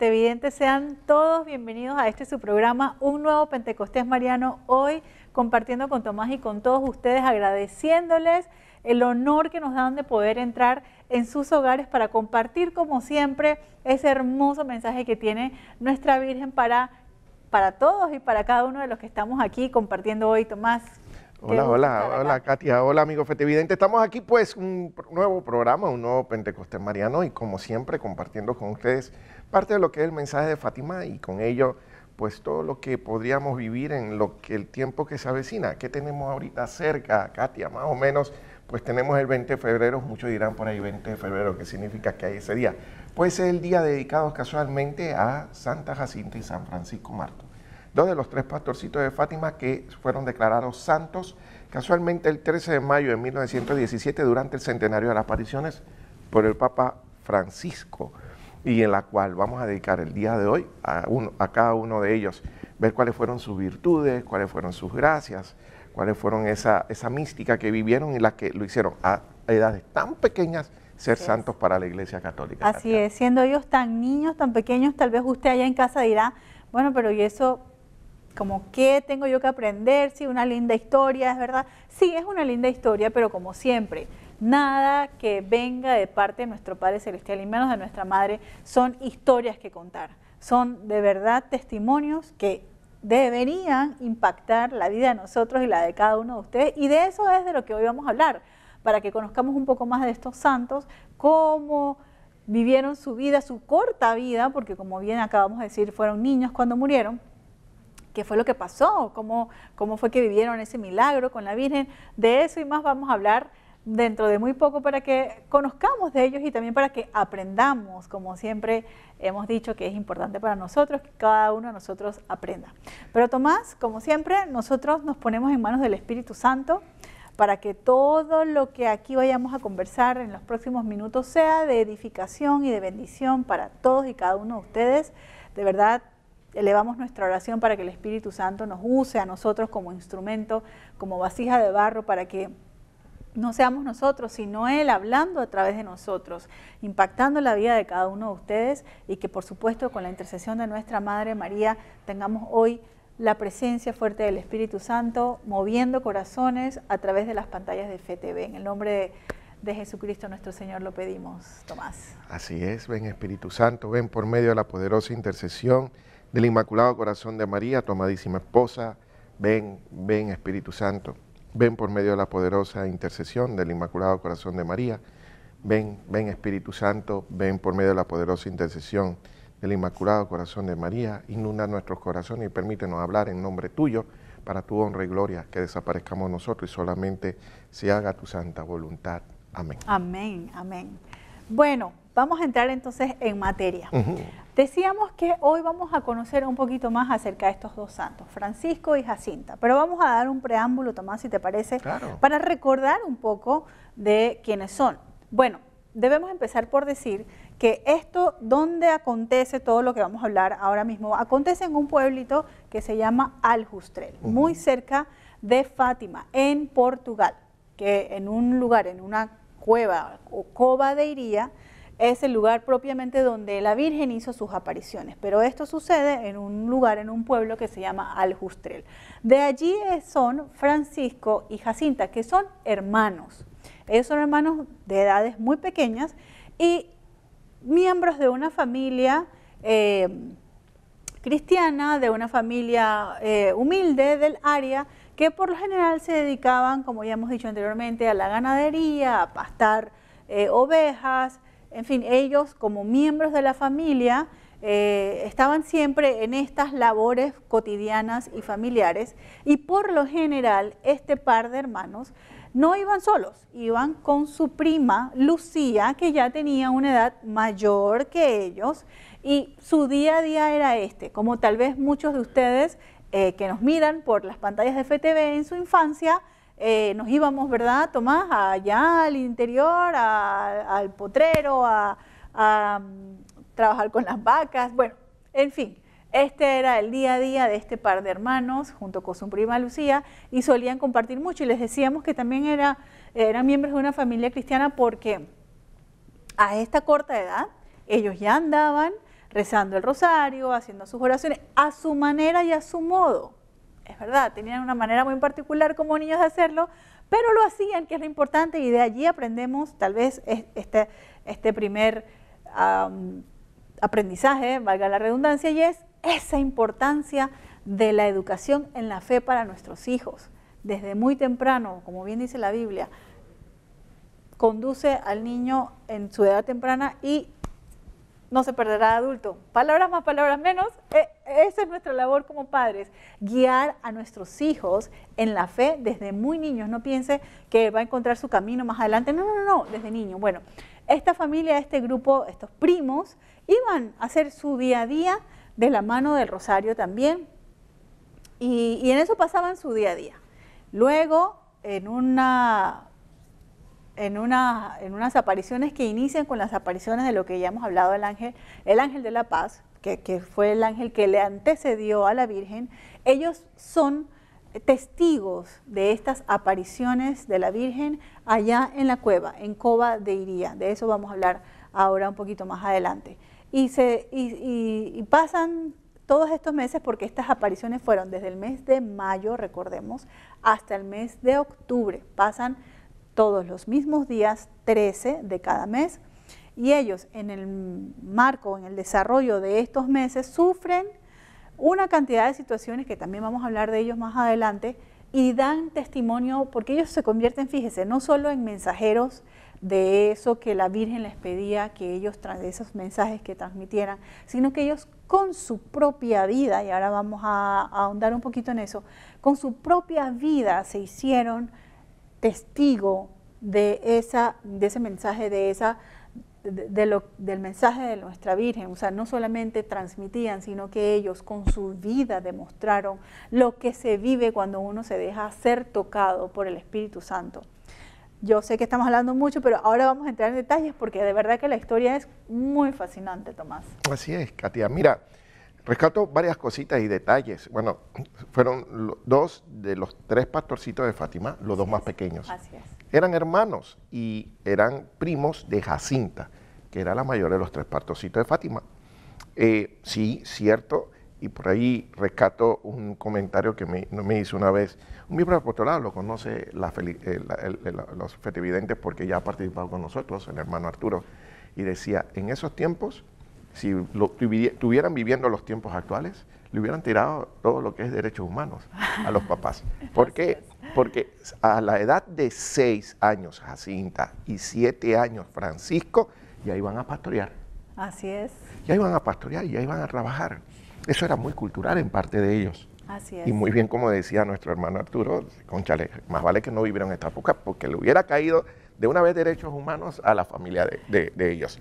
evidente sean todos bienvenidos a este su programa, un nuevo Pentecostés Mariano, hoy compartiendo con Tomás y con todos ustedes, agradeciéndoles el honor que nos dan de poder entrar en sus hogares para compartir, como siempre, ese hermoso mensaje que tiene nuestra Virgen para, para todos y para cada uno de los que estamos aquí compartiendo hoy, Tomás. Hola, hola, hola Katia, hola amigos Fetevidente. Estamos aquí pues un nuevo programa, un nuevo Pentecostés Mariano y como siempre compartiendo con ustedes parte de lo que es el mensaje de Fátima y con ello pues todo lo que podríamos vivir en lo que el tiempo que se avecina. ¿Qué tenemos ahorita cerca, Katia? Más o menos pues tenemos el 20 de febrero, muchos dirán por ahí 20 de febrero, que significa que hay ese día? Pues es el día dedicado casualmente a Santa Jacinta y San Francisco Marto dos de los tres pastorcitos de Fátima que fueron declarados santos casualmente el 13 de mayo de 1917 durante el centenario de las apariciones por el Papa Francisco y en la cual vamos a dedicar el día de hoy a, uno, a cada uno de ellos, ver cuáles fueron sus virtudes, cuáles fueron sus gracias, cuáles fueron esa, esa mística que vivieron y las que lo hicieron a edades tan pequeñas ser santos para la Iglesia Católica. Así es, siendo ellos tan niños, tan pequeños, tal vez usted allá en casa dirá, bueno, pero ¿y eso como qué tengo yo que aprender, si una linda historia, es verdad. Sí, es una linda historia, pero como siempre, nada que venga de parte de nuestro Padre Celestial y menos de nuestra Madre son historias que contar. Son de verdad testimonios que deberían impactar la vida de nosotros y la de cada uno de ustedes. Y de eso es de lo que hoy vamos a hablar, para que conozcamos un poco más de estos santos, cómo vivieron su vida, su corta vida, porque como bien acabamos de decir, fueron niños cuando murieron qué fue lo que pasó, cómo, cómo fue que vivieron ese milagro con la Virgen. De eso y más vamos a hablar dentro de muy poco para que conozcamos de ellos y también para que aprendamos, como siempre hemos dicho que es importante para nosotros, que cada uno de nosotros aprenda. Pero Tomás, como siempre, nosotros nos ponemos en manos del Espíritu Santo para que todo lo que aquí vayamos a conversar en los próximos minutos sea de edificación y de bendición para todos y cada uno de ustedes. De verdad, elevamos nuestra oración para que el Espíritu Santo nos use a nosotros como instrumento, como vasija de barro, para que no seamos nosotros, sino Él hablando a través de nosotros, impactando la vida de cada uno de ustedes y que por supuesto con la intercesión de nuestra Madre María tengamos hoy la presencia fuerte del Espíritu Santo moviendo corazones a través de las pantallas de FTV. En el nombre de, de Jesucristo nuestro Señor lo pedimos, Tomás. Así es, ven Espíritu Santo, ven por medio de la poderosa intercesión del Inmaculado Corazón de María, tu amadísima esposa, ven, ven Espíritu Santo, ven por medio de la poderosa intercesión del Inmaculado Corazón de María, ven, ven Espíritu Santo, ven por medio de la poderosa intercesión del Inmaculado Corazón de María, inunda nuestros corazones y permítenos hablar en nombre tuyo para tu honra y gloria, que desaparezcamos nosotros y solamente se haga tu santa voluntad. Amén. Amén, amén. Bueno, Vamos a entrar entonces en materia. Decíamos que hoy vamos a conocer un poquito más acerca de estos dos santos, Francisco y Jacinta, pero vamos a dar un preámbulo, Tomás, si te parece, para recordar un poco de quiénes son. Bueno, debemos empezar por decir que esto, donde acontece todo lo que vamos a hablar ahora mismo, acontece en un pueblito que se llama Aljustrel, muy cerca de Fátima, en Portugal, que en un lugar, en una cueva o cova de Iría, es el lugar propiamente donde la Virgen hizo sus apariciones, pero esto sucede en un lugar, en un pueblo que se llama Aljustrel. De allí son Francisco y Jacinta, que son hermanos. Ellos son hermanos de edades muy pequeñas y miembros de una familia eh, cristiana, de una familia eh, humilde del área, que por lo general se dedicaban, como ya hemos dicho anteriormente, a la ganadería, a pastar eh, ovejas, en fin, ellos como miembros de la familia eh, estaban siempre en estas labores cotidianas y familiares y por lo general este par de hermanos no iban solos, iban con su prima Lucía, que ya tenía una edad mayor que ellos, y su día a día era este, como tal vez muchos de ustedes eh, que nos miran por las pantallas de FTV en su infancia, eh, nos íbamos, ¿verdad, Tomás? Allá al interior, al potrero, a, mm, trabajar con las vacas. Bueno, en fin, este era el día a día de este par de hermanos junto con su prima Lucía y solían compartir mucho y les decíamos que también eran miembros de una familia cristiana porque a esta corta edad ellos ya andaban rezando el rosario, haciendo sus oraciones a su manera y a su modo es verdad, tenían una manera muy particular como niños de hacerlo, pero lo hacían, que es lo importante, y de allí aprendemos tal vez este, este primer aprendizaje, valga la redundancia, y es esa importancia de la educación en la fe para nuestros hijos. Desde muy temprano, como bien dice la Biblia, conduce al niño en su edad temprana y no se perderá adulto. Palabras más, palabras menos. E, esa es nuestra labor como padres, guiar a nuestros hijos en la fe desde muy niños. No piense que va a encontrar su camino más adelante. No, no, no, no, desde niño. Bueno, esta familia, este grupo, estos primos, iban a hacer su día a día de la mano del rosario también. y en eso pasaban su día a día. Luego, en una en, una, en unas apariciones que inician con las apariciones de lo que ya hemos hablado del ángel, el ángel de la paz, que, fue el ángel que le antecedió a la Virgen, ellos son testigos de estas apariciones de la Virgen allá en la cueva, en Cova de Iría. De eso vamos a hablar ahora un poquito más adelante. Y, se, y pasan todos estos meses porque estas apariciones fueron desde el mes de mayo, recordemos, hasta el mes de octubre. Pasan todos los mismos días 13 de cada mes y ellos en el marco, en el desarrollo de estos meses, sufren una cantidad de situaciones que también vamos a hablar de ellos más adelante y dan testimonio porque ellos se convierten, fíjese, no solo en mensajeros de eso que la Virgen les pedía que ellos esos mensajes que transmitieran, sino que ellos con su propia vida, y ahora vamos a ahondar un poquito en eso, con su propia vida se hicieron testigo de, esa, de ese mensaje, de esa, de, lo, del mensaje de nuestra Virgen. O sea, no solamente transmitían, sino que ellos con su vida demostraron lo que se vive cuando uno se deja ser tocado por el Espíritu Santo. Yo sé que estamos hablando mucho, pero ahora vamos a entrar en detalles porque de verdad que la historia es muy fascinante, Tomás. Así es, Katia. Mira, Rescato varias cositas y detalles. Bueno, fueron dos de los tres pastorcitos de Fátima, los dos más pequeños. Eran hermanos y eran primos de Jacinta, que era la mayor de los tres pastorcitos de Fátima. Eh, sí, cierto, y por ahí rescato un comentario que me, hizo una vez. Un miembro apostolado lo conoce la, eh, los Fetevidentes porque ya ha participado con nosotros, el hermano Arturo, y decía: en esos tiempos si lo tuvieran viviendo los tiempos actuales, le hubieran tirado todo lo que es derechos humanos a los papás. ¿Por qué? Porque a la edad de seis años Jacinta y siete años Francisco, ya iban a pastorear. Así es. Ya iban a pastorear, y ya iban a trabajar. Eso era muy cultural en parte de ellos. Así es. Y muy bien, como decía nuestro hermano Arturo, conchale, más vale que no vivieron esta época porque le hubiera caído de una vez derechos humanos a la familia de, de ellos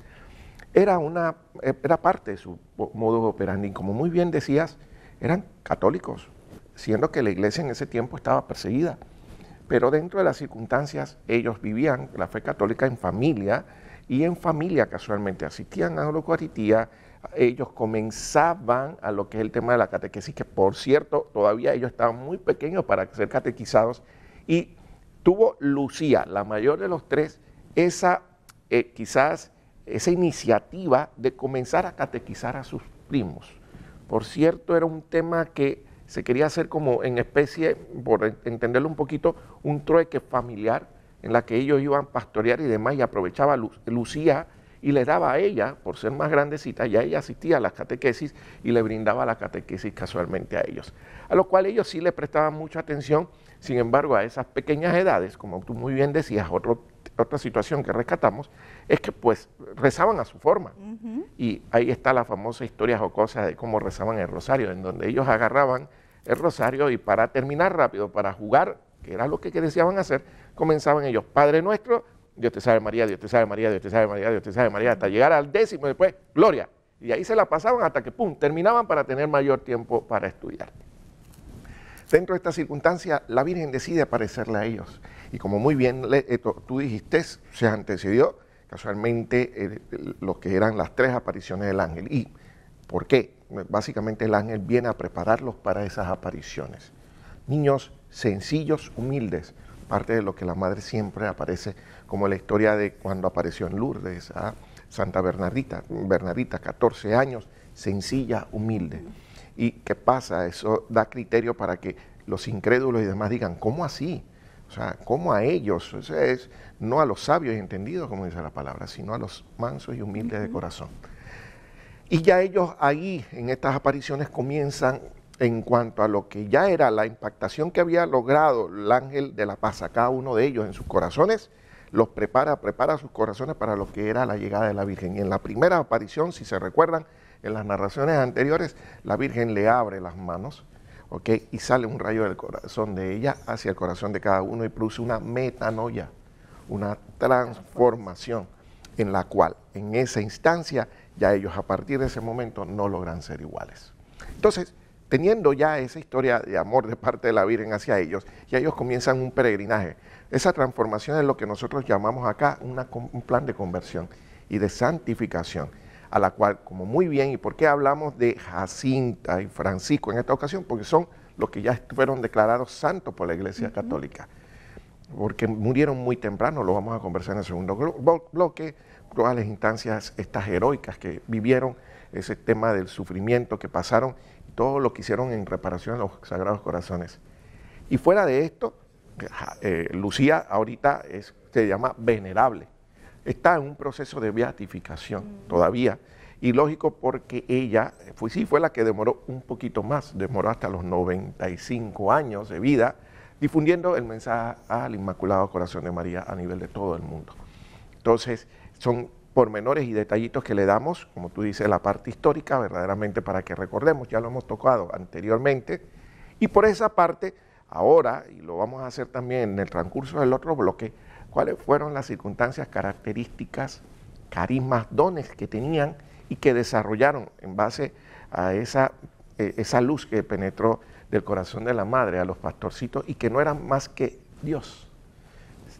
era, una, eh, era parte de su modus operandi. Como muy bien decías, eran católicos, siendo que la iglesia en ese tiempo estaba perseguida. Pero dentro de las circunstancias, ellos vivían la fe católica en familia y en familia casualmente asistían a la Eucaristía. Ellos comenzaban a lo que es el tema de la catequesis, que por cierto, todavía ellos estaban muy pequeños para ser catequizados. Y tuvo Lucía, la mayor de los tres, esa eh, quizás esa iniciativa de comenzar a catequizar a sus primos. Por cierto, era un tema que se quería hacer como en especie, por entenderlo un poquito, un trueque familiar en la que ellos iban a pastorear y demás, y aprovechaba Lucía y le daba a ella, por ser más grandecita, ya ella asistía a las catequesis y le brindaba la catequesis casualmente a ellos. A lo cual ellos sí le prestaban mucha atención, sin embargo, a esas pequeñas edades, como tú muy bien decías, otro otra situación que rescatamos, es que pues rezaban a su forma. Y ahí está la famosa historia jocosa de cómo rezaban el rosario, en donde ellos agarraban el rosario y para terminar rápido, para jugar, que era lo que, deseaban hacer, comenzaban ellos, Padre nuestro, Dios te sabe María, Dios te sabe María, Dios te salve María, Dios te salve María, hasta llegar al décimo y después, gloria. Y ahí se la pasaban hasta que, pum, terminaban para tener mayor tiempo para estudiar. Dentro de esta circunstancia, la Virgen decide aparecerle a ellos. Y como muy bien eh, tú dijiste, se antecedió casualmente eh, lo que eran las tres apariciones del ángel. ¿Y por qué? Básicamente el ángel viene a prepararlos para esas apariciones. Niños sencillos, humildes, parte de lo que la madre siempre aparece, como la historia de cuando apareció en Lourdes a Santa Bernardita, Bernardita, 14 años, sencilla, humilde. ¿Y qué pasa? Eso da criterio para que los incrédulos y demás digan, ¿cómo así? O sea, ¿cómo a ellos? es, no a los sabios y entendidos, como dice la palabra, sino a los mansos y humildes de corazón. Y ya ellos ahí, en estas apariciones, comienzan en cuanto a lo que ya era la impactación que había logrado el ángel de la paz a cada uno de ellos en sus corazones, los prepara, prepara sus corazones para lo que era la llegada de la Virgen. Y en la primera aparición, si se recuerdan, en las narraciones anteriores, la Virgen le abre las manos y sale un rayo del corazón de ella hacia el corazón de cada uno y produce una metanoia, una transformación en la cual en esa instancia ya ellos a partir de ese momento no logran ser iguales. Entonces, teniendo ya esa historia de amor de parte de la Virgen hacia ellos, y ellos comienzan un peregrinaje. Esa transformación es lo que nosotros llamamos acá un plan de conversión y de santificación a la cual, como muy bien, ¿y por qué hablamos de Jacinta y Francisco en esta ocasión? Porque son los que ya fueron declarados santos por la Iglesia Católica, porque murieron muy temprano, lo vamos a conversar en el segundo bloque, todas las instancias estas heroicas que vivieron, ese tema del sufrimiento que pasaron, todo lo que hicieron en reparación a los Sagrados Corazones. Y fuera de esto, eh, Lucía ahorita se llama venerable, está en un proceso de beatificación todavía. Y lógico porque ella fue, sí fue la que demoró un poquito más, demoró hasta los 95 años de vida, difundiendo el mensaje al Inmaculado Corazón de María a nivel de todo el mundo. Entonces, son pormenores y detallitos que le damos, como tú dices, la parte histórica, verdaderamente para que recordemos, ya lo hemos tocado anteriormente, y por esa parte, ahora, y lo vamos a hacer también en el transcurso del otro bloque, cuáles fueron las circunstancias, características, carismas, dones que tenían y que desarrollaron en base a esa, e, esa luz que penetró del corazón de la madre a los pastorcitos y que no eran más que Dios.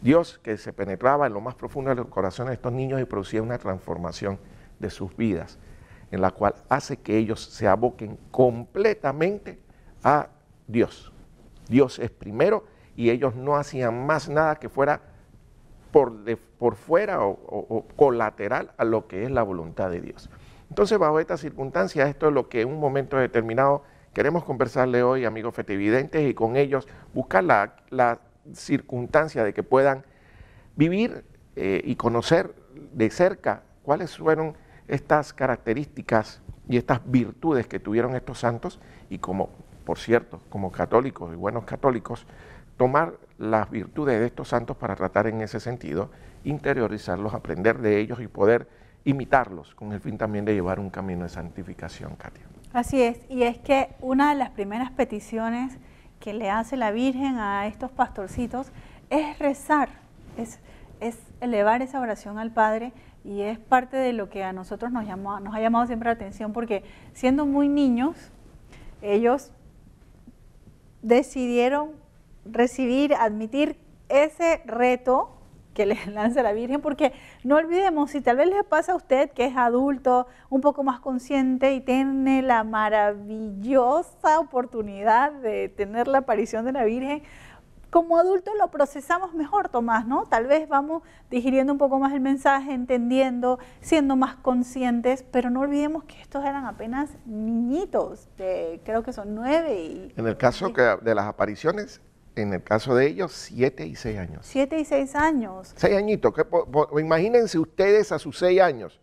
Dios que se penetraba en lo más profundo de los corazones de estos niños y producía una transformación de sus vidas, en la cual hace que ellos se aboquen completamente a Dios. Dios es primero y ellos no hacían más nada que fuera por, fuera o, colateral a lo que es la voluntad de Dios. Entonces, bajo estas circunstancia esto es lo que en un momento determinado queremos conversarle hoy, amigos fetividentes, y con ellos buscar la, circunstancia de que puedan vivir eh, y conocer de cerca cuáles fueron estas características y estas virtudes que tuvieron estos santos y como, por cierto, como católicos y buenos católicos, tomar las virtudes de estos santos para tratar en ese sentido, interiorizarlos, aprender de ellos y poder imitarlos con el fin también de llevar un camino de santificación, Katia. Así es, y es que una de las primeras peticiones que le hace la Virgen a estos pastorcitos es rezar, es, elevar esa oración al Padre y es parte de lo que a nosotros nos, nos ha llamado siempre la atención porque siendo muy niños, ellos decidieron recibir, admitir ese reto que les lanza la Virgen, porque no olvidemos, si tal vez le pasa a usted que es adulto, un poco más consciente y tiene la maravillosa oportunidad de tener la aparición de la Virgen, como adulto lo procesamos mejor, Tomás, ¿no? Tal vez vamos digiriendo un poco más el mensaje, entendiendo, siendo más conscientes, pero no olvidemos que estos eran apenas niñitos, creo que son nueve. Y, en el caso de las apariciones, en el caso de ellos, siete y seis años. ¿Siete y seis años. Seis añitos. imagínense ustedes a sus seis años.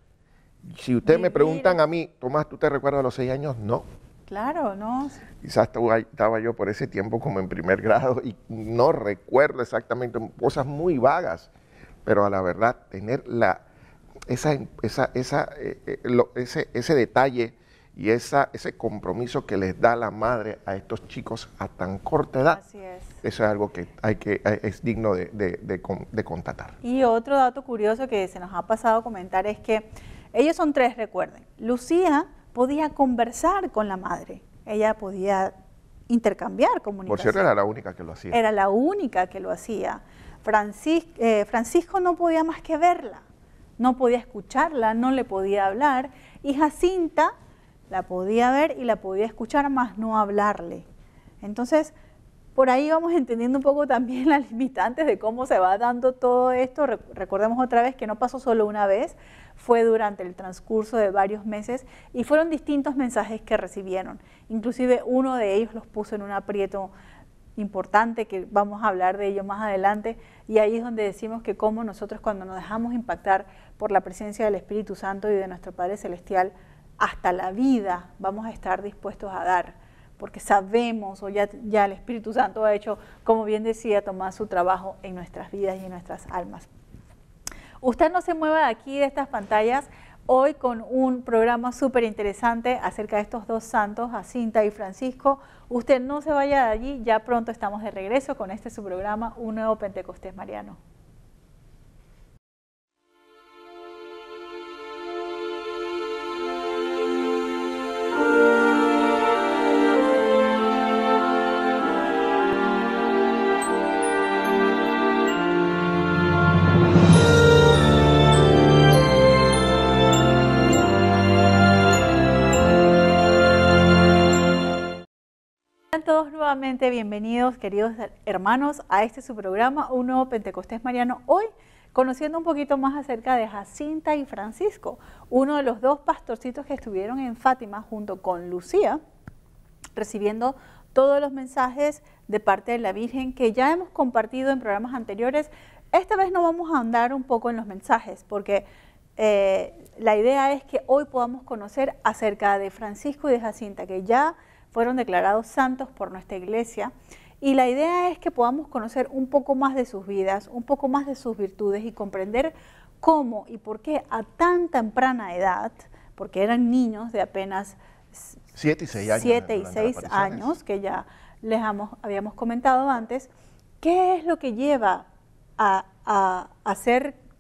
Si ustedes me preguntan a mí, Tomás, ¿tú te recuerdas a los seis años? No. Claro, no. Quizás estaba yo por ese tiempo como en primer grado y no recuerdo exactamente cosas muy vagas, pero a la verdad, tener la, esa, em, esa, esa eh, eh, ese, ese detalle y esa, ese compromiso que les da la madre a estos chicos a tan corta edad. Eso es algo que, hay que es digno de, contatar. Y otro dato curioso que se nos ha pasado a comentar es que ellos son tres, recuerden. Lucía podía conversar con la madre, ella podía intercambiar comunicación. Por cierto, era la única que lo hacía. Era la única que lo hacía. Eh, Francisco no podía más que verla, no podía escucharla, no le podía hablar. Y Jacinta la podía ver y la podía escuchar, más no hablarle. Entonces, por ahí vamos entendiendo un poco también las limitantes de cómo se va dando todo esto. Recordemos otra vez que no pasó solo una vez, fue durante el transcurso de varios meses y fueron distintos mensajes que recibieron. Inclusive uno de ellos los puso en un aprieto importante que vamos a hablar de ello más adelante y ahí es donde decimos que cómo nosotros cuando nos dejamos impactar por la presencia del Espíritu Santo y de nuestro Padre Celestial hasta la vida vamos a estar dispuestos a dar, porque sabemos o ya, el Espíritu Santo ha hecho, como bien decía tomar su trabajo en nuestras vidas y en nuestras almas. Usted no se mueva de aquí, de estas pantallas, hoy con un programa súper interesante acerca de estos dos santos, Jacinta y Francisco. Usted no se vaya de allí, ya pronto estamos de regreso con este su programa, Un Nuevo Pentecostés Mariano. nuevamente bienvenidos, queridos hermanos, a este su programa, un nuevo Pentecostés Mariano. Hoy conociendo un poquito más acerca de Jacinta y Francisco, uno de los dos pastorcitos que estuvieron en Fátima junto con Lucía, recibiendo todos los mensajes de parte de la Virgen que ya hemos compartido en programas anteriores. Esta vez no vamos a andar un poco en los mensajes porque eh, la idea es que hoy podamos conocer acerca de Francisco y de Jacinta, que ya fueron declarados santos por nuestra iglesia. Y la idea es que podamos conocer un poco más de sus vidas, un poco más de sus virtudes y comprender cómo y por qué a tan temprana edad, porque eran niños de apenas 7 y 6 años, siete y seis años que ya les habíamos comentado antes, ¿qué es lo que lleva a, a, a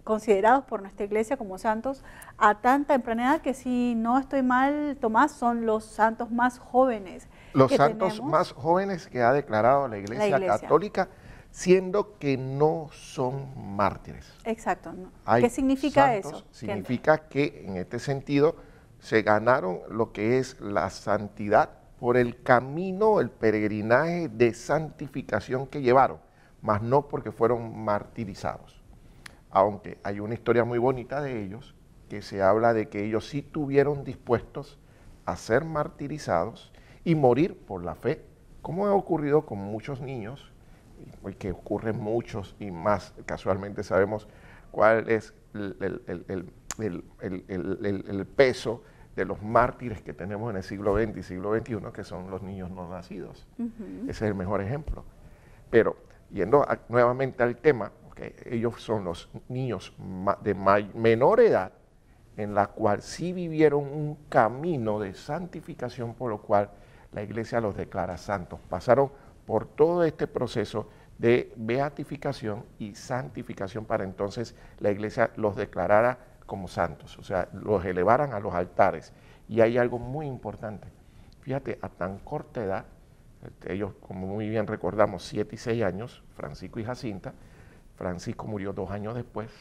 considerados por nuestra iglesia como santos a tanta temprana que si no estoy mal, Tomás, son los santos más jóvenes. Los santos más jóvenes que ha declarado la iglesia, católica, siendo que no son mártires. Exacto. ¿Qué significa eso? Significa que en este sentido se ganaron lo que es la santidad por el camino, el peregrinaje de santificación que llevaron, mas no porque fueron martirizados aunque hay una historia muy bonita de ellos, que se habla de que ellos sí tuvieron dispuestos a ser martirizados y morir por la fe, como ha ocurrido con muchos niños, y que ocurren muchos y más, casualmente sabemos cuál es el, peso de los mártires que tenemos en el siglo XX y siglo XXI, que son los niños no nacidos. Ese es el mejor ejemplo. Pero, yendo nuevamente al tema, ellos son los niños de menor edad, en la cual sí vivieron un camino de santificación, por lo cual la iglesia los declara santos. Pasaron por todo este proceso de beatificación y santificación para entonces la iglesia los declarara como santos, o sea, los elevaran a los altares. Y hay algo muy importante. Fíjate, a tan corta edad, este, ellos, como muy bien recordamos, 7 y 6 años, Francisco y Jacinta, Francisco murió dos años después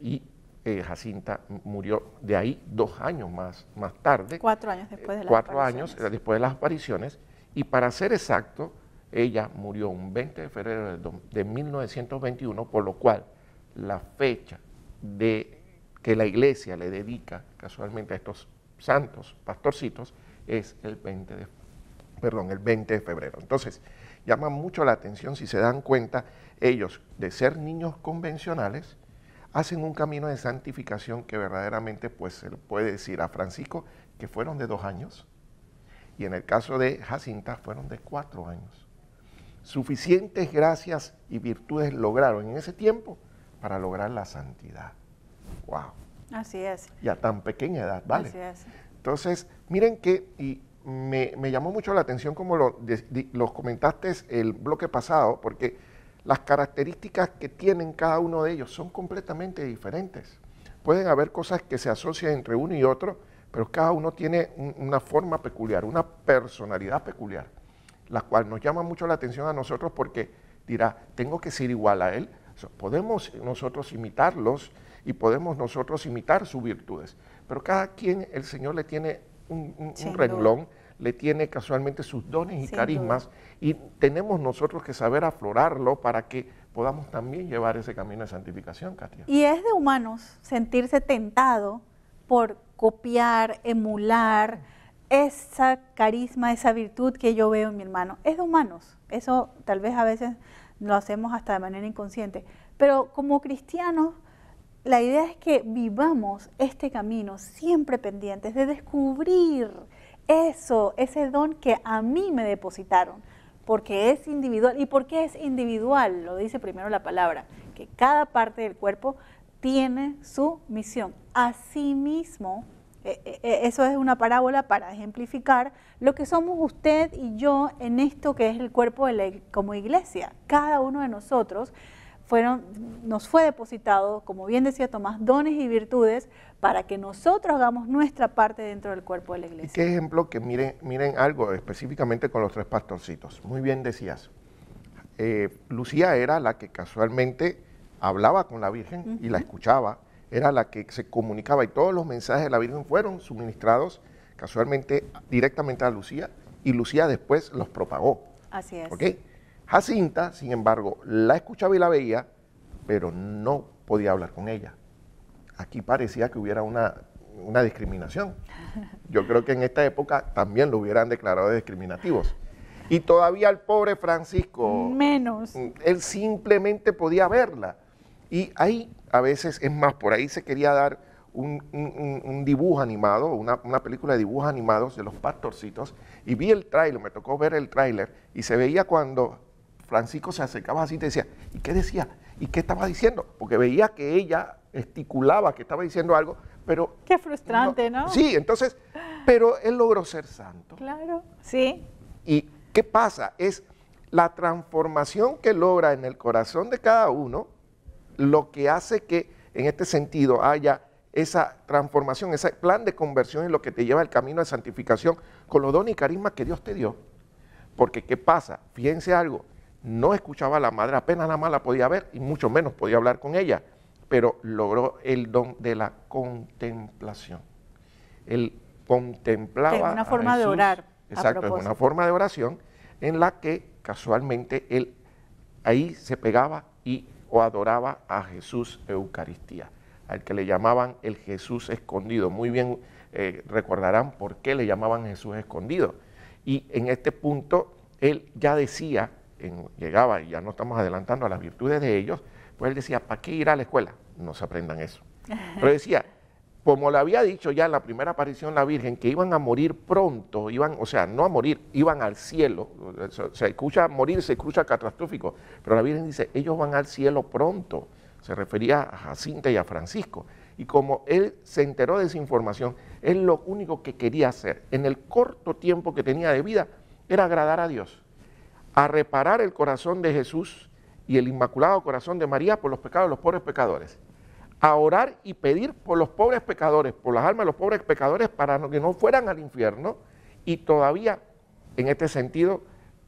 y eh, Jacinta murió de ahí dos años más, más tarde. Cuatro años después de eh, las apariciones. años después de las apariciones. Y para ser exacto, ella murió un 20 de febrero de, 1921, por lo cual la fecha de que la iglesia le dedica casualmente a estos santos pastorcitos es el 20 de, perdón, el 20 de febrero. Entonces, llama mucho la atención si se dan cuenta ellos de ser niños convencionales, hacen un camino de santificación que verdaderamente pues, se puede decir a Francisco que fueron de dos años y en el caso de Jacinta fueron de cuatro años. Suficientes gracias y virtudes lograron en ese tiempo para lograr la santidad. ¡Wow! Así es. Y a tan pequeña edad, ¿vale? Así es. Entonces, miren que, y me, llamó mucho la atención como lo, comentaste el bloque pasado, porque las características que tienen cada uno de ellos son completamente diferentes. Pueden haber cosas que se asocian entre uno y otro, pero cada uno tiene una forma peculiar, una personalidad peculiar, la cual nos llama mucho la atención a nosotros porque dirá, tengo que ser igual a él. podemos nosotros imitarlos y podemos nosotros imitar sus virtudes, pero cada quien el Señor le tiene un, un, un renglón le tiene casualmente sus dones y carismas y tenemos nosotros que saber aflorarlo para que podamos también llevar ese camino de santificación, Katia. Y es de humanos sentirse tentado por copiar, emular esa carisma, esa virtud que yo veo en mi hermano. Es de humanos. Eso tal vez a veces lo hacemos hasta de manera inconsciente. Pero como cristianos, la idea es que vivamos este camino siempre pendientes de descubrir eso, ese don que a mí me depositaron, porque es individual. ¿Y por qué es individual? Lo dice primero la palabra, que cada parte del cuerpo tiene su misión. Asimismo, eh, eh, eh, eso es una parábola para ejemplificar lo que somos usted y yo en esto que es el cuerpo de como iglesia. Cada uno de nosotros fueron, nos fue depositado, como bien decía Tomás, dones y virtudes para que nosotros hagamos nuestra parte dentro del cuerpo de la iglesia. qué ejemplo que miren, miren algo específicamente con los tres pastorcitos. Muy bien decías. Eh, Lucía era la que casualmente hablaba con la Virgen y la escuchaba, era la que se comunicaba y todos los mensajes de la Virgen fueron suministrados casualmente directamente a Lucía y Lucía después los propagó. Así es. ¿okay? Jacinta, sin embargo, la escuchaba y la veía, pero no podía hablar con ella. Aquí parecía que hubiera una, discriminación. Yo creo que en esta época también lo hubieran declarado de discriminativos. Y todavía el pobre Francisco. Menos. Mm, él simplemente podía verla. Y ahí, a veces, es más, por ahí se quería dar un, dibujo animado, una, una, película de dibujos animados de los pastorcitos. Y vi el tráiler, me tocó ver el tráiler. Y se veía cuando Francisco se acercaba así y te decía, ¿y qué decía? ¿Y qué estaba diciendo? Porque veía que ella gesticulaba, que estaba diciendo algo, pero... Qué frustrante, ¿no? Sí, entonces, pero él logró ser santo. Claro, sí. ¿Y qué pasa? Es la transformación que logra en el corazón de cada uno lo que hace que en este sentido haya esa transformación, ese plan de conversión en lo que te lleva al camino de santificación con los dones y carismas que Dios te dio. Porque ¿qué pasa? Fíjense algo, no escuchaba a la madre, apenas la mala podía ver y mucho menos podía hablar con ella, pero logró el don de la contemplación. Él contemplaba. Es una forma de orar. Exacto, es una forma de oración en la que casualmente él ahí se pegaba y o adoraba a Jesús Eucaristía, al que le llamaban el Jesús escondido. Muy bien eh, recordarán por qué le llamaban Jesús escondido. Y en este punto él ya decía llegaba, y ya no estamos adelantando a las virtudes de ellos, pues él decía, ¿para qué ir a la escuela? No se aprendan eso. Pero decía, como le había dicho ya en la primera aparición la Virgen, que iban a morir pronto, iban, o sea, no a morir, iban al cielo. Se, escucha morir, se escucha catastrófico, pero la Virgen dice, ellos van al cielo pronto. Se refería a Jacinta y a Francisco. Y como él se enteró de esa información, él lo único que quería hacer en el corto tiempo que tenía de vida era agradar a Dios a reparar el corazón de Jesús y el inmaculado corazón de María por los pecados de los pobres pecadores, a orar y pedir por los pobres pecadores, por las almas de los pobres pecadores para que no fueran al infierno y todavía en este sentido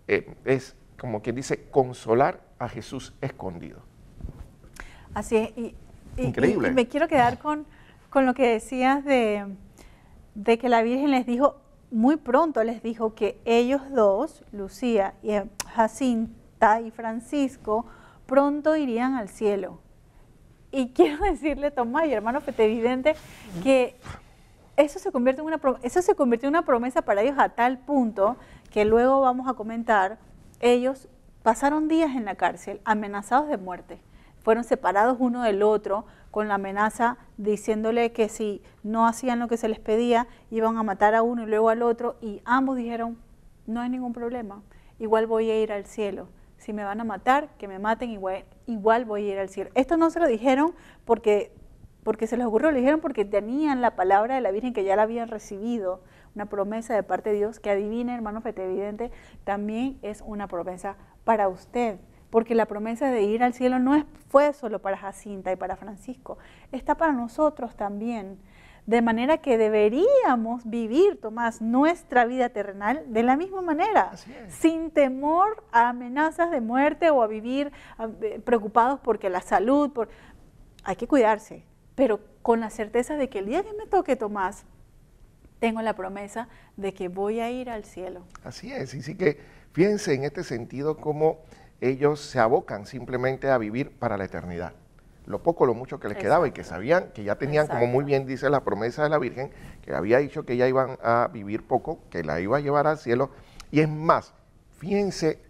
eh, es como quien dice consolar a Jesús escondido. Así es, y, Increíble. me quiero quedar con, con lo que decías de que la Virgen les dijo, muy pronto les dijo que ellos dos, Lucía y eh, Jacinta y Francisco, pronto irían al cielo. Y quiero decirle, Tomás y hermano Fetevidente, pues, que eso se, convierte en una eso se convirtió en una promesa para ellos a tal punto que luego vamos a comentar, ellos pasaron días en la cárcel amenazados de muerte fueron separados uno del otro con la amenaza diciéndole que si no hacían lo que se les pedía iban a matar a uno y luego al otro y ambos dijeron, no hay ningún problema, igual voy a ir al cielo. Si me van a matar, que me maten, igual, igual voy a ir al cielo. Esto no se lo dijeron porque, porque se les ocurrió, lo dijeron porque tenían la palabra de la Virgen que ya la habían recibido, una promesa de parte de Dios que adivina hermano evidente, también es una promesa para usted porque la promesa de ir al cielo no es, fue solo para Jacinta y para Francisco, está para nosotros también. De manera que deberíamos vivir, Tomás, nuestra vida terrenal de la misma manera, sin temor a amenazas de muerte o a vivir eh, preocupados porque la salud, hay que cuidarse, pero con la certeza de que el día que me toque, Tomás, tengo la promesa de que voy a ir al cielo. Así es, y sí que piense en este sentido como ellos se abocan simplemente a vivir para la eternidad. Lo poco, lo mucho que les quedaba y que sabían, que ya tenían, como muy bien dice la promesa de la Virgen, que había dicho que ya iban a vivir poco, que la iba a llevar al cielo. Y es más, fíjense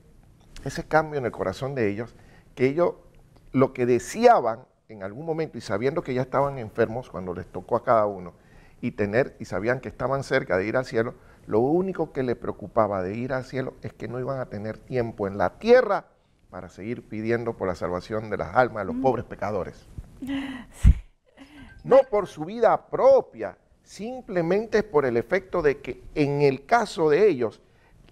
ese cambio en el corazón de ellos, que ellos lo que deseaban en algún momento y sabiendo que ya estaban enfermos cuando les tocó a cada uno y tener y sabían que estaban cerca de ir al cielo, lo único que les preocupaba de ir al cielo es que no iban a tener tiempo en la tierra para seguir pidiendo por la salvación de las almas de los mm. pobres pecadores. No por su vida propia, simplemente por el efecto de que en el caso de ellos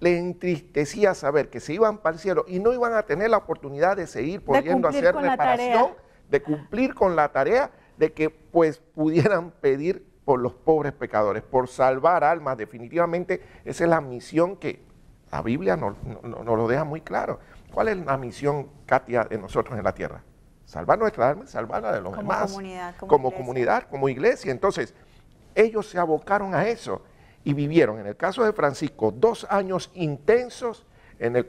le entristecía saber que se iban para el cielo y no iban a tener la oportunidad de seguir pudiendo hacer reparación, de cumplir con la tarea de que pues pudieran pedir por los pobres pecadores, por salvar almas. Definitivamente esa es la misión que la Biblia nos no lo deja muy claro. ¿Cuál es la misión, Katia, de nosotros en la tierra? Salvar nuestra alma salvarla de los demás. como, comunidad, como iglesia. Entonces, ellos se abocaron a eso y vivieron, en el caso de Francisco, dos años intensos en el,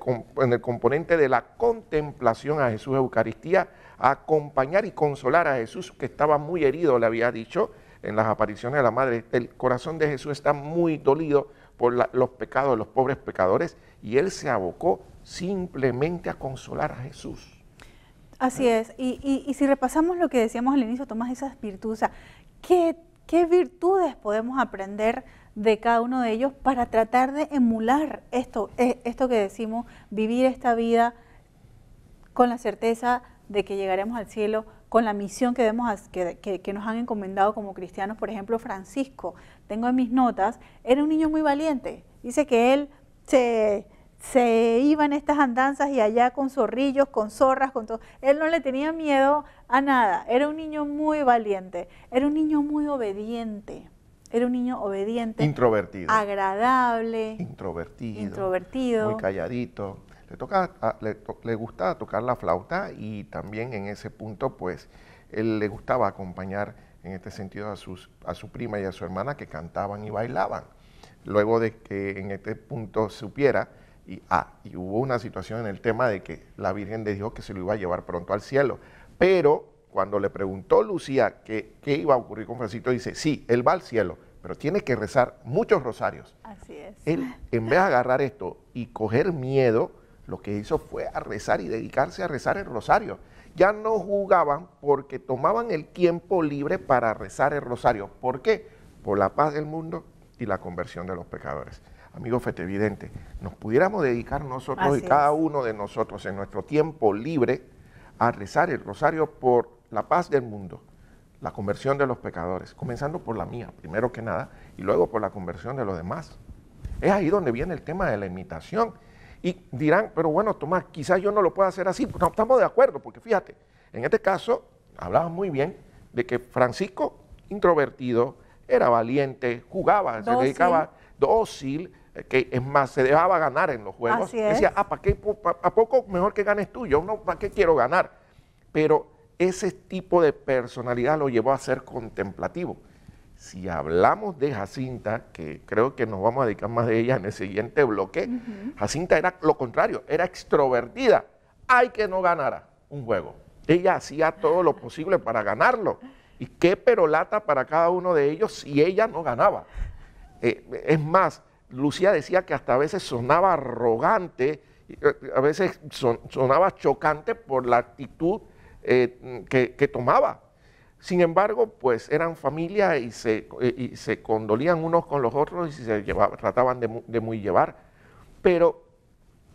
componente de la contemplación a Jesús Eucaristía, acompañar y consolar a Jesús, que estaba muy herido, le había dicho en las apariciones de la Madre. El corazón de Jesús está muy dolido por los pecados de los pobres pecadores y él se abocó simplemente a consolar a Jesús. Así ¿Eh? es, y, si repasamos lo que decíamos al inicio, Tomás, esas virtudes, ¿qué, virtudes podemos aprender de cada uno de ellos para tratar de emular esto, eh, esto que decimos, vivir esta vida con la certeza de que llegaremos al cielo, con la misión que, que, nos han encomendado como cristianos. Por ejemplo, Francisco, tengo en mis notas, era un niño muy valiente. Dice que él se, se iban estas andanzas y allá con zorrillos, con zorras, con todo. Él no le tenía miedo a nada. Era un niño muy valiente, era un niño muy obediente. Era un niño obediente. Introvertido. Agradable. Introvertido. Introvertido. Muy calladito. Le, tocaba, le, gustaba tocar la flauta y también en ese punto, pues, él le gustaba acompañar en este sentido a, sus, a su prima y a su hermana que cantaban y bailaban. Luego de que en este punto supiera Ah, y hubo una situación en el tema de que la Virgen le dijo que se lo iba a llevar pronto al cielo. Pero cuando le preguntó Lucía qué iba a ocurrir con Francisco, dice, sí, él va al cielo, pero tiene que rezar muchos rosarios. Así es. Él, en vez de agarrar esto y coger miedo, lo que hizo fue a rezar y dedicarse a rezar el rosario. Ya no jugaban porque tomaban el tiempo libre para rezar el rosario. ¿Por qué? Por la paz del mundo y la conversión de los pecadores amigo Fetevidente, nos pudiéramos dedicar nosotros y cada uno de nosotros en nuestro tiempo libre a rezar el rosario por la paz del mundo, la conversión de los pecadores, comenzando por la mía, primero que nada, y luego por la conversión de los demás. Es ahí donde viene el tema de la imitación. Y dirán, pero bueno, Tomás, quizás yo no lo pueda hacer así. No, estamos de acuerdo, porque fíjate, en este caso, hablaba muy bien de que Francisco, introvertido, era valiente, jugaba, se dedicaba dócil, que es más, se dejaba ganar en los juegos. Decía, ah, ¿para qué, ¿a poco mejor que ganes tú? Yo no, ¿para qué quiero ganar? Pero ese tipo de personalidad lo llevó a ser contemplativo. Si hablamos de Jacinta, que creo que nos vamos a dedicar más de ella en el siguiente bloque, Jacinta era lo contrario, era extrovertida. Hay que no ganara un juego. Ella hacía todo lo posible para ganarlo. Y qué perolata para cada uno de ellos si ella no ganaba. Eh, es más, Lucía decía que hasta a veces sonaba arrogante, eh, a veces sonaba chocante por la actitud eh, que, tomaba. Sin embargo, pues eran familia y se, condolían unos con los otros y se trataban de, de muy llevar. Pero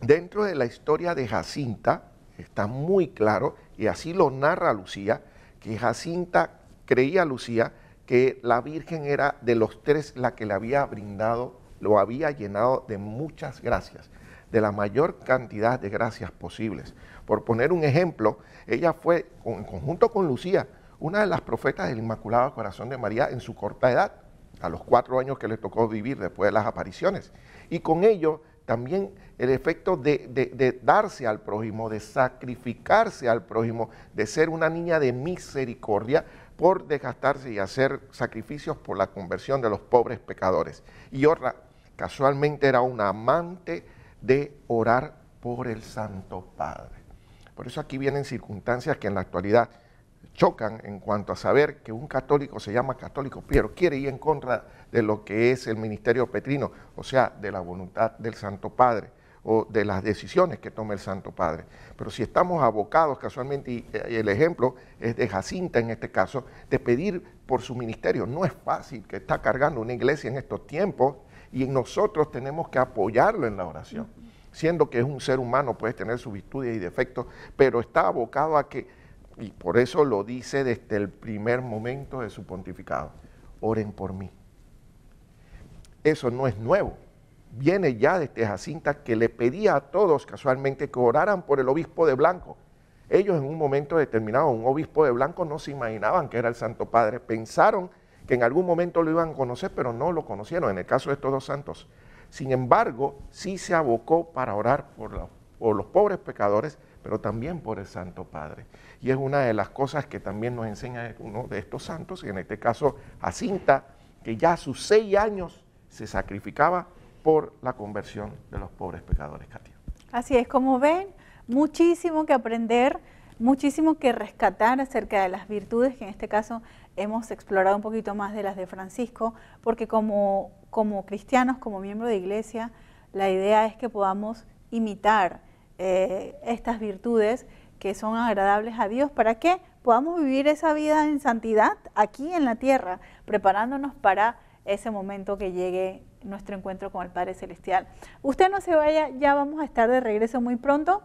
dentro de la historia de Jacinta está muy claro, y así lo narra Lucía, que Jacinta creía Lucía que la Virgen era de los tres la que le había brindado lo había llenado de muchas gracias, de la mayor cantidad de gracias posibles. Por poner un ejemplo, ella fue, en conjunto con Lucía, una de las profetas del Inmaculado Corazón de María en su corta edad, a los cuatro años que le tocó vivir después de las apariciones. Y con ello también el efecto de, darse al prójimo, de sacrificarse al prójimo, de ser una niña de misericordia por desgastarse y hacer sacrificios por la conversión de los pobres pecadores. Y otra, Casualmente era un amante de orar por el Santo Padre. Por eso aquí vienen circunstancias que en la actualidad chocan en cuanto a saber que un católico se llama católico, pero quiere ir en contra de lo que es el ministerio petrino, o sea, de la voluntad del Santo Padre o de las decisiones que toma el Santo Padre. Pero si estamos abocados casualmente, y eh, el ejemplo es de Jacinta en este caso, de pedir por su ministerio, no es fácil que está cargando una iglesia en estos tiempos y nosotros tenemos que apoyarlo en la oración, siendo que es un ser humano, puede tener sus virtudes y defectos, pero está abocado a que, y por eso lo dice desde el primer momento de su pontificado, oren por mí. Eso no es nuevo, viene ya desde Jacinta que le pedía a todos casualmente que oraran por el obispo de Blanco. Ellos en un momento determinado, un obispo de Blanco no se imaginaban que era el Santo Padre, pensaron que en algún momento lo iban a conocer, pero no lo conocieron, en el caso de estos dos santos. Sin embargo, sí se abocó para orar por, los pobres pecadores, pero también por el Santo Padre. Y es una de las cosas que también nos enseña uno de estos santos, y en este caso Jacinta, que ya a sus seis años se sacrificaba por la conversión de los pobres pecadores, Katia. Así es, como ven, muchísimo que aprender, muchísimo que rescatar acerca de las virtudes que en este caso hemos explorado un poquito más de las de Francisco, porque como, como cristianos, como miembro de iglesia, la idea es que podamos imitar eh, estas virtudes que son agradables a Dios. ¿Para que Podamos vivir esa vida en santidad aquí en la tierra, preparándonos para ese momento que llegue nuestro encuentro con el Padre Celestial. Usted no se vaya, ya vamos a estar de regreso muy pronto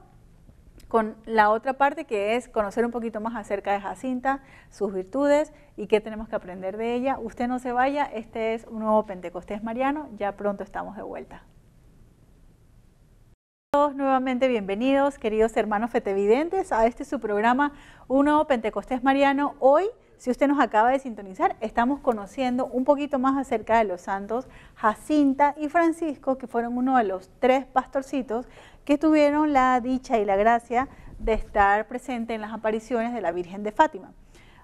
con la otra parte que es conocer un poquito más acerca de Jacinta, sus virtudes y qué tenemos que aprender de ella. Usted no se vaya, este es un nuevo Pentecostés Mariano, ya pronto estamos de vuelta. Todos nuevamente bienvenidos, queridos hermanos fetevidentes, a este su programa Un nuevo Pentecostés Mariano. Hoy si usted nos acaba de sintonizar, estamos conociendo un poquito más acerca de los santos Jacinta y Francisco, que fueron uno de los tres pastorcitos que tuvieron la dicha y la gracia de estar presente en las apariciones de la Virgen de Fátima.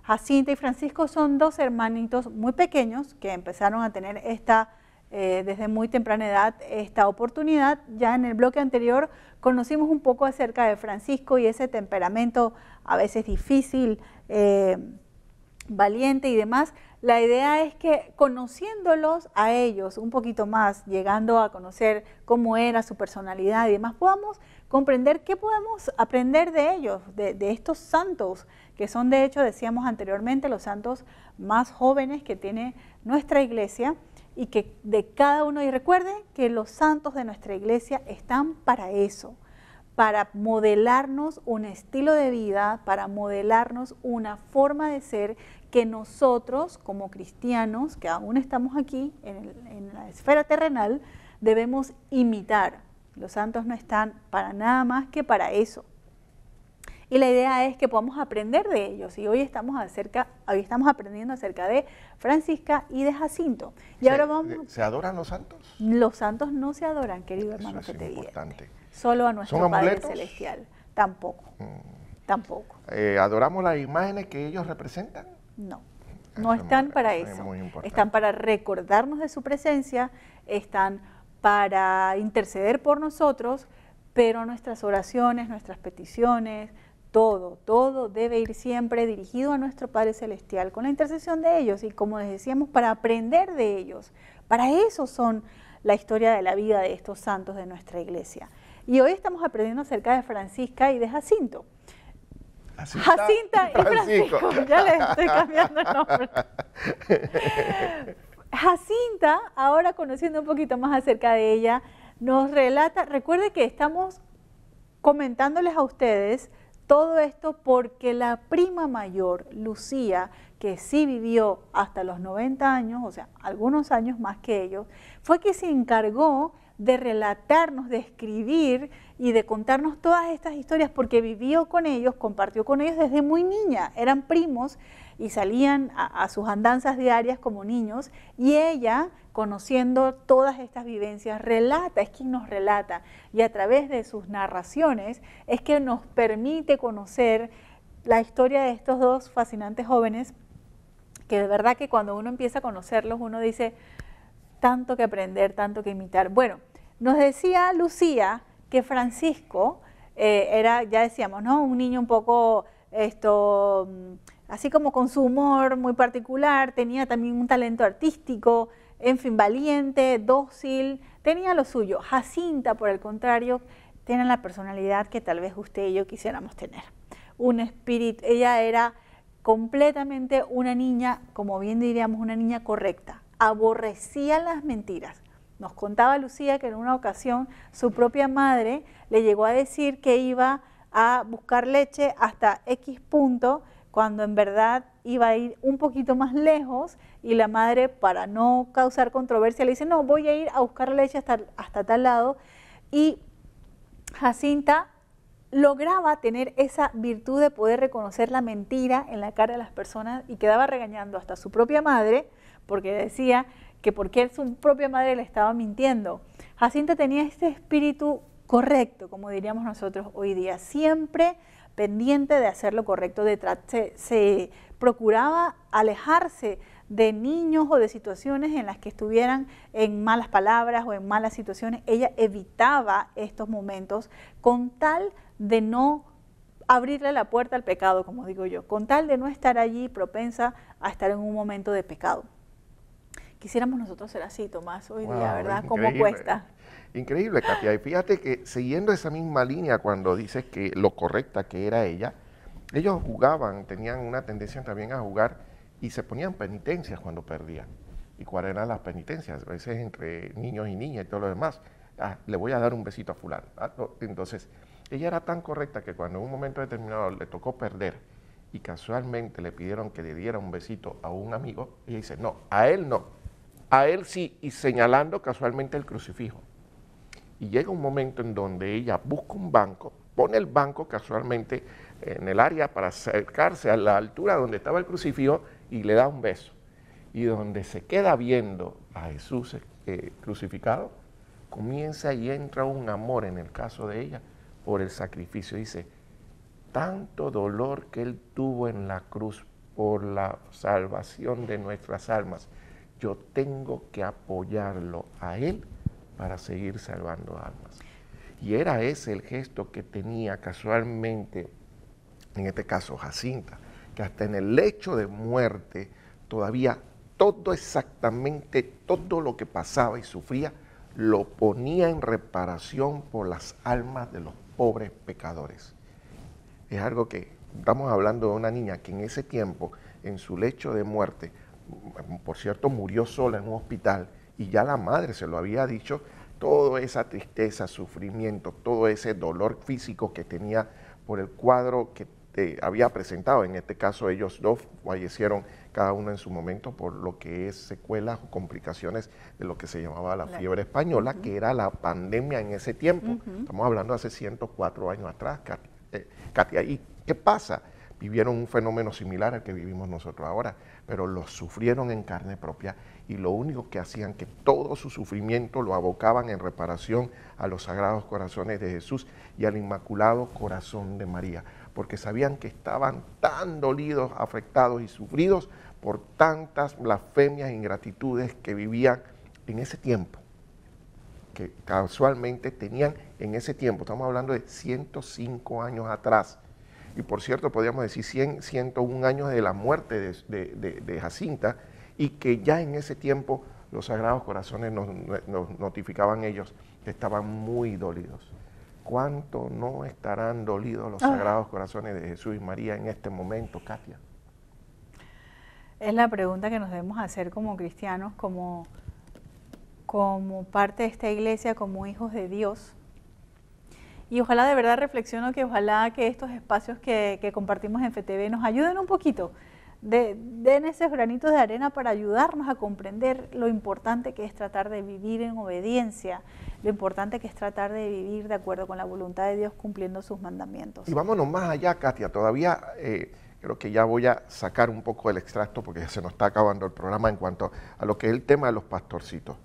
Jacinta y Francisco son dos hermanitos muy pequeños que empezaron a tener esta, eh, desde muy temprana edad, esta oportunidad. Ya en el bloque anterior conocimos un poco acerca de Francisco y ese temperamento a veces difícil. Eh, valiente y demás, la idea es que conociéndolos a ellos un poquito más, llegando a conocer cómo era su personalidad y demás, podamos comprender qué podemos aprender de ellos, de, estos santos, que son de hecho, decíamos anteriormente, los santos más jóvenes que tiene nuestra iglesia y que de cada uno, y recuerden que los santos de nuestra iglesia están para eso, para modelarnos un estilo de vida, para modelarnos una forma de ser que nosotros como cristianos, que aún estamos aquí en, la esfera terrenal, debemos imitar. Los santos no están para nada más que para eso. Y la idea es que podamos aprender de ellos. Y hoy estamos acerca, hoy estamos aprendiendo acerca de Francisca y de Jacinto. Y se, ahora vamos. ¿Se adoran los santos? Los santos no se adoran, querido hermano. que te importante solo a nuestro Padre Celestial. Tampoco. Mm. Tampoco. Eh, ¿Adoramos las imágenes que ellos representan? No. No están para eso. están para recordarnos de su presencia, están para interceder por nosotros, pero nuestras oraciones, nuestras peticiones, todo, todo debe ir siempre dirigido a nuestro Padre Celestial con la intercesión de ellos y como les decíamos, para aprender de ellos. Para eso son la historia de la vida de estos santos de nuestra iglesia. Y hoy estamos aprendiendo acerca de Francisca y de Jacinto. Jacinta, y Francisco. Ya le estoy cambiando el nombre. Jacinta, ahora conociendo un poquito más acerca de ella, nos relata, recuerde que estamos comentándoles a ustedes todo esto porque la prima mayor, Lucía, que sí vivió hasta los 90 años, o sea, algunos años más que ellos, fue que se encargó de relatarnos, de escribir y de contarnos todas estas historias porque vivió con ellos, compartió con ellos desde muy niña, eran primos y salían a, sus andanzas diarias como niños y ella, conociendo todas estas vivencias, relata, es quien nos relata y a través de sus narraciones es que nos permite conocer la historia de estos dos fascinantes jóvenes que de verdad que cuando uno empieza a conocerlos uno dice, tanto que aprender, tanto que imitar. Bueno, nos decía Lucía que Francisco eh, era, ya decíamos, ¿no? Un niño un poco, mm, así como con su humor muy particular, tenía también un talento artístico, en fin, valiente, dócil, tenía lo suyo. Jacinta, por el contrario, tenía la personalidad que tal vez usted y yo quisiéramos tener. Un espíritu, ella era completamente una niña, como bien diríamos, una niña correcta, aborrecía las mentiras. Nos contaba Lucía que en una ocasión su propia madre le llegó a decir que iba a buscar leche hasta X punto, cuando en verdad iba a ir un poquito más lejos y la madre, para no causar controversia, le dice, no, voy a ir a buscar leche hasta, hasta tal lado. Y Jacinta lograba tener esa virtud de poder reconocer la mentira en la cara de las personas y quedaba regañando hasta su propia madre porque decía que porque su propia madre le estaba mintiendo. Jacinta tenía este espíritu correcto, como diríamos nosotros hoy día, siempre pendiente de hacer lo correcto, Detrás se procuraba alejarse de niños o de situaciones en las que estuvieran en malas palabras o en malas situaciones. Ella evitaba estos momentos con tal de no abrirle la puerta al pecado, como digo yo, con tal de no estar allí propensa a estar en un momento de pecado. Quisiéramos nosotros ser así, Tomás, hoy día, ¿verdad? ¿Cómo cuesta? Eh, increíble, Katia. Y fíjate que siguiendo esa misma línea, cuando dices que lo correcta que era ella, ellos jugaban, tenían una tendencia también a jugar y se ponían penitencias cuando perdían. ¿Y cuáles eran las penitencias? A veces entre niños y niñas y todo lo demás. Ah, le voy a dar un besito a fulano. Ah, entonces, ella era tan correcta que cuando en un momento determinado le tocó perder y casualmente le pidieron que le diera un besito a un amigo, ella dice, no, a él no, a él sí, y señalando casualmente el crucifijo. Y llega un momento en donde ella busca un banco, pone el banco casualmente en el área para acercarse a la altura donde estaba el crucifijo y le da un beso. Y donde se queda viendo a Jesús eh, crucificado, comienza y entra un amor en el caso de ella por el sacrificio. Dice, tanto dolor que él tuvo en la cruz por la salvación de nuestras almas yo tengo que apoyarlo a él para seguir salvando almas. Y era ese el gesto que tenía casualmente, en este caso Jacinta, que hasta en el lecho de muerte todavía todo exactamente, todo lo que pasaba y sufría, lo ponía en reparación por las almas de los pobres pecadores. Es algo que estamos hablando de una niña que en ese tiempo, en su lecho de muerte, por cierto, murió sola en un hospital y ya la madre se lo había dicho, toda esa tristeza, sufrimiento, todo ese dolor físico que tenía por el cuadro que te eh, había presentado. En este caso ellos dos fallecieron cada uno en su momento por lo que es secuelas o complicaciones de lo que se llamaba la, fiebre española, que era la pandemia en ese tiempo. Estamos hablando hace 104 años atrás, eh, ¿Y qué pasa? vivieron un fenómeno similar al que vivimos nosotros ahora, pero lo sufrieron en carne propia y lo único que hacían que todo su sufrimiento lo abocaban en reparación a los sagrados corazones de Jesús y al inmaculado corazón de María, porque sabían que estaban tan dolidos, afectados y sufridos por tantas blasfemias e ingratitudes que vivían en ese tiempo, que casualmente tenían en ese tiempo, estamos hablando de 105 años atrás, y por cierto, podríamos decir 101 años de la muerte de, Jacinta, y que ya en ese tiempo los Sagrados Corazones nos, notificaban ellos que estaban muy dolidos. ¿Cuánto no estarán dolidos los ah. Sagrados Corazones de Jesús y María en este momento, Katia? Es la pregunta que nos debemos hacer como cristianos, como, como parte de esta iglesia, como hijos de Dios, y ojalá de verdad reflexiono que ojalá que estos espacios que, compartimos en FTV nos ayuden un poquito, de, den esos granitos de arena para ayudarnos a comprender lo importante que es tratar de vivir en obediencia, lo importante que es tratar de vivir de acuerdo con la voluntad de Dios cumpliendo sus mandamientos. Y vámonos más allá, Katia, todavía... Eh, creo que ya voy a sacar un poco el extracto porque se nos está acabando el programa en cuanto a lo que es el tema de los pastorcitos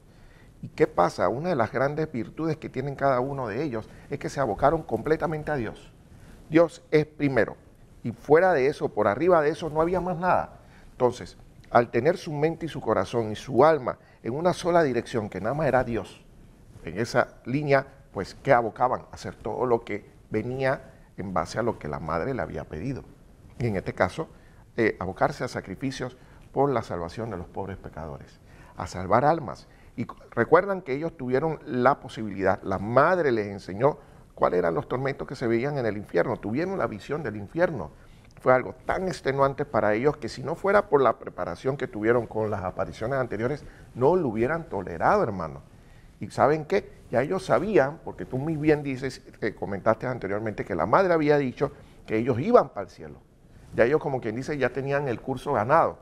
¿Y qué pasa? Una de las grandes virtudes que tienen cada uno de ellos es que se abocaron completamente a Dios. Dios es primero. Y fuera de eso, por arriba de eso, no había más nada. Entonces, al tener su mente y su corazón y su alma en una sola dirección, que nada más era Dios, en esa línea, pues que abocaban hacer todo lo que venía en base a lo que la madre le había pedido. Y en este caso, eh, abocarse a sacrificios por la salvación de los pobres pecadores, a salvar almas. Y recuerdan que ellos tuvieron la posibilidad, la madre les enseñó cuáles eran los tormentos que se veían en el infierno, tuvieron la visión del infierno. Fue algo tan extenuante para ellos que si no fuera por la preparación que tuvieron con las apariciones anteriores, no lo hubieran tolerado, hermano. ¿Y saben qué? Ya ellos sabían, porque tú muy bien dices, que eh, comentaste anteriormente, que la madre había dicho que ellos iban para el cielo. Ya ellos, como quien dice, ya tenían el curso ganado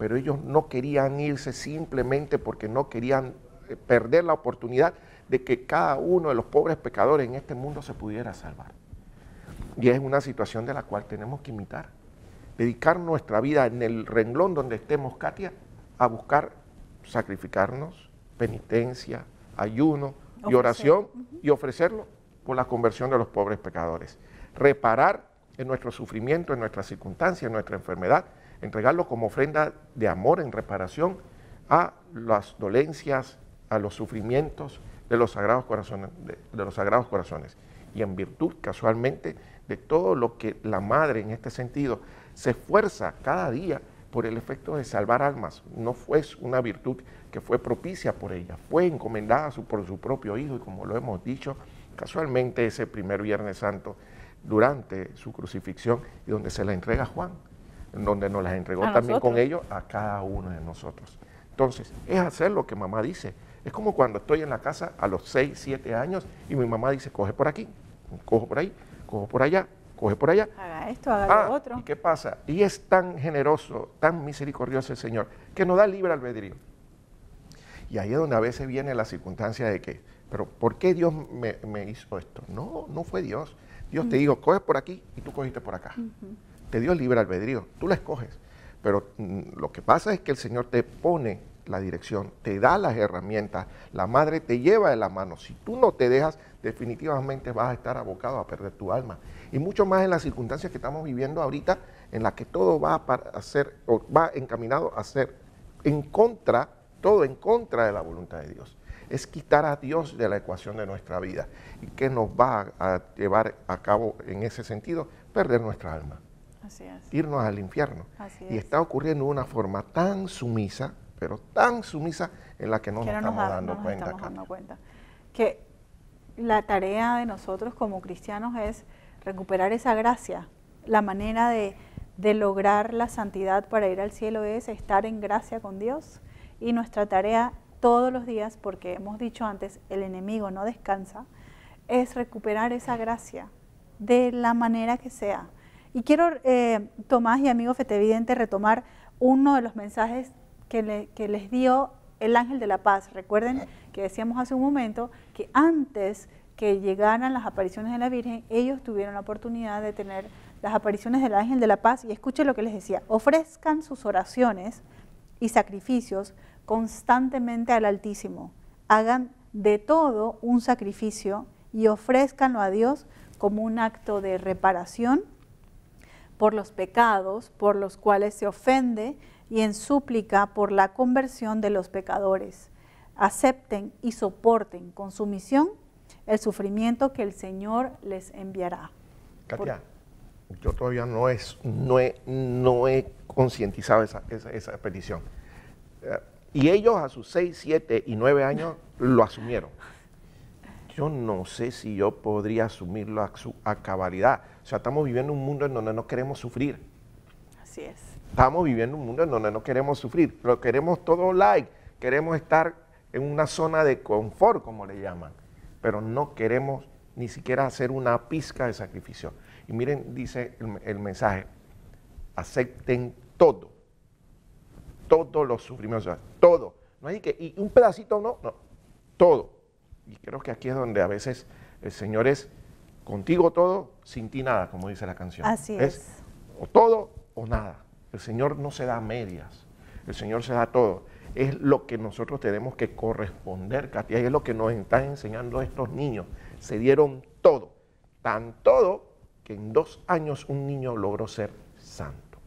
pero ellos no querían irse simplemente porque no querían eh, perder la oportunidad de que cada uno de los pobres pecadores en este mundo se pudiera salvar. Y es una situación de la cual tenemos que imitar, dedicar nuestra vida en el renglón donde estemos, Katia, a buscar sacrificarnos, penitencia, ayuno y oración y ofrecerlo por la conversión de los pobres pecadores. Reparar en nuestro sufrimiento, en nuestra circunstancia, en nuestra enfermedad, entregarlo como ofrenda de amor en reparación a las dolencias, a los sufrimientos de los sagrados corazones, de, los sagrados corazones. Y en virtud, casualmente, de todo lo que la madre en este sentido se esfuerza cada día por el efecto de salvar almas. No fue una virtud que fue propicia por ella, fue encomendada por su propio hijo y como lo hemos dicho, casualmente ese primer Viernes Santo durante su crucifixión y donde se la entrega Juan donde nos las entregó también con ellos a cada uno de nosotros. Entonces, es hacer lo que mamá dice. Es como cuando estoy en la casa a los 6, 7 años y mi mamá dice, coge por aquí, coge por ahí, coge por allá, coge por allá. Haga esto, haga lo ah, otro. ¿y ¿Qué pasa? Y es tan generoso, tan misericordioso el Señor, que nos da libre albedrío. Y ahí es donde a veces viene la circunstancia de que, pero ¿por qué Dios me, hizo esto? No, no fue Dios. Dios te dijo, coge por aquí y tú cogiste por acá te dio libre albedrío, tú la escoges. Pero mm, lo que pasa es que el Señor te pone la dirección, te da las herramientas, la madre te lleva de la mano. Si tú no te dejas, definitivamente vas a estar abocado a perder tu alma. Y mucho más en las circunstancias que estamos viviendo ahorita, en las que todo va a hacer, o va encaminado a ser en contra, todo en contra de la voluntad de Dios. Es quitar a Dios de la ecuación de nuestra vida. ¿Y qué nos va a llevar a cabo en ese sentido? Perder nuestra alma irnos al infierno. Y está ocurriendo de una forma tan sumisa, pero tan sumisa en la que no, nos, estamos, dando, cuenta, Que la tarea de nosotros como cristianos es recuperar esa gracia. La manera de lograr la santidad para ir al cielo es estar en gracia con Dios y nuestra tarea todos los días, porque hemos dicho antes, el enemigo no descansa, es recuperar esa gracia de la manera que sea y quiero, eh, Tomás y amigo Fetevidente, retomar uno de los mensajes que, les dio el ángel de la paz. Recuerden que decíamos hace un momento que antes que llegaran las apariciones de la Virgen, ellos tuvieron la oportunidad de tener las apariciones del ángel de la paz y escuchen lo que les decía, ofrezcan sus oraciones y sacrificios constantemente al Altísimo, hagan de todo un sacrificio y ofrézcanlo a Dios como un acto de reparación por los pecados por los cuales se ofende y en súplica por la conversión de los pecadores. Acepten y soporten con sumisión el sufrimiento que el Señor les enviará. Katia, yo todavía no, es, no he, concientizado esa, petición. Eh, y ellos a sus 6, 7 y 9 años lo asumieron. Yo no sé si yo podría asumirlo a, su, a cabalidad. O sea, estamos viviendo un mundo en donde no queremos sufrir. Así es. Estamos viviendo un mundo en donde no queremos sufrir, Lo queremos todo like, queremos estar en una zona de confort, como le llaman, pero no queremos ni siquiera hacer una pizca de sacrificio. Y miren, dice el, mensaje, acepten todo, todos los sufrimientos, o sea, todo. No hay que, y un pedacito no, no, todo. Y creo que aquí es donde a veces el Señor es Contigo todo, sin ti nada, como dice la canción. Así es. O todo o nada. El Señor no se da medias. El Señor se da todo. Es lo que nosotros tenemos que corresponder, Katia, y es lo que nos están enseñando estos niños. Se dieron todo, tan todo que en dos años un niño logró ser santo,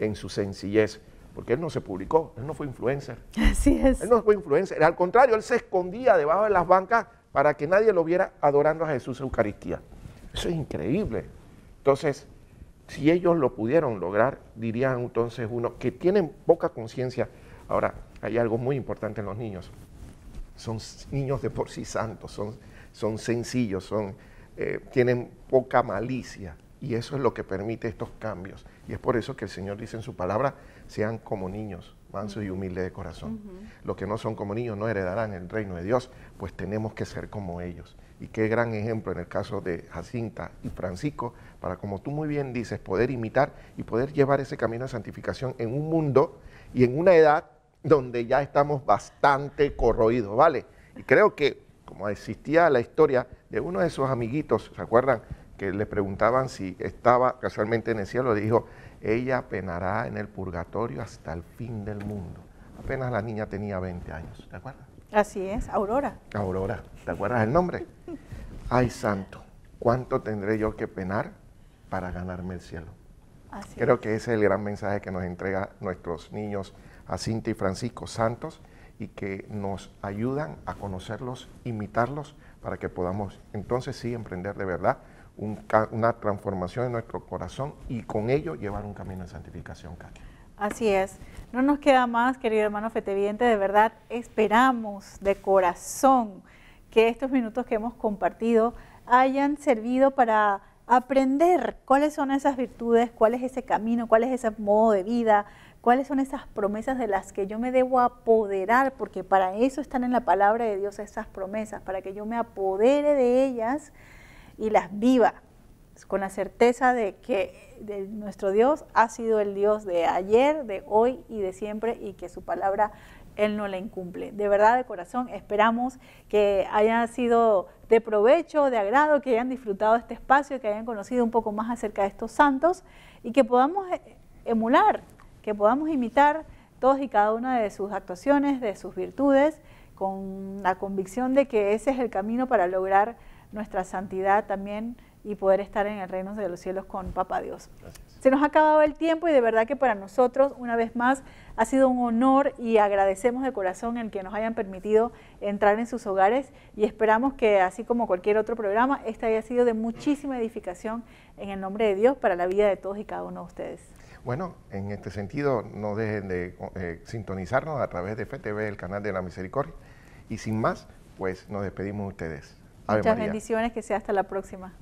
en su sencillez, porque él no se publicó, él no fue influencer. Así es. Él no fue influencer, al contrario, él se escondía debajo de las bancas para que nadie lo viera adorando a Jesús en Eucaristía. Eso es increíble. Entonces, si ellos lo pudieron lograr, dirían entonces uno que tienen poca conciencia. Ahora, hay algo muy importante en los niños. Son niños de por sí santos, son, son sencillos, son, eh, tienen poca malicia. Y eso es lo que permite estos cambios. Y es por eso que el Señor dice en su palabra, sean como niños manso y humilde de corazón. Los que no son como niños no heredarán el reino de Dios, pues tenemos que ser como ellos. Y qué gran ejemplo en el caso de Jacinta y Francisco, para como tú muy bien dices, poder imitar y poder llevar ese camino de santificación en un mundo y en una edad donde ya estamos bastante corroídos, ¿vale? Y creo que, como existía la historia de uno de sus amiguitos, ¿se acuerdan? Que le preguntaban si estaba casualmente en el cielo, le dijo, ella penará en el purgatorio hasta el fin del mundo. Apenas la niña tenía 20 años, ¿te acuerdas? Así es, Aurora. Aurora, ¿te acuerdas el nombre? Ay, santo, ¿cuánto tendré yo que penar para ganarme el cielo? Creo que ese es el gran mensaje que nos entrega nuestros niños Jacinta y Francisco Santos y que nos ayudan a conocerlos, imitarlos, para que podamos entonces sí emprender de verdad una transformación en nuestro corazón y con ello llevar un camino de santificación, Así es. No nos queda más, querido hermano Feteviente, de verdad esperamos de corazón que estos minutos que hemos compartido hayan servido para aprender cuáles son esas virtudes, cuál es ese camino, cuál es ese modo de vida, cuáles son esas promesas de las que yo me debo apoderar, porque para eso están en la palabra de Dios esas promesas, para que yo me apodere de ellas y las viva con la certeza de que nuestro Dios ha sido el Dios de ayer, de hoy y de siempre y que su palabra Él no la incumple. De verdad, de corazón, esperamos que haya sido de provecho, de agrado, que hayan disfrutado este espacio, que hayan conocido un poco más acerca de estos santos y que podamos eh, emular, que podamos imitar todos y cada una de sus actuaciones, de sus virtudes, con la convicción de que ese es el camino para lograr nuestra santidad también y poder estar en el reino de los cielos con Papa Dios. Se nos ha acabado el tiempo y de verdad que para nosotros, una vez más, ha sido un honor y agradecemos de corazón el que nos hayan permitido entrar en sus hogares y esperamos que, así como cualquier otro programa, este haya sido de muchísima edificación en el nombre de Dios para la vida de todos y cada uno de ustedes. Bueno, en este sentido, no dejen de eh, sintonizarnos a través de FTV, el canal de la misericordia. Y sin más, pues nos despedimos de ustedes. Muchas bendiciones, que sea hasta la próxima.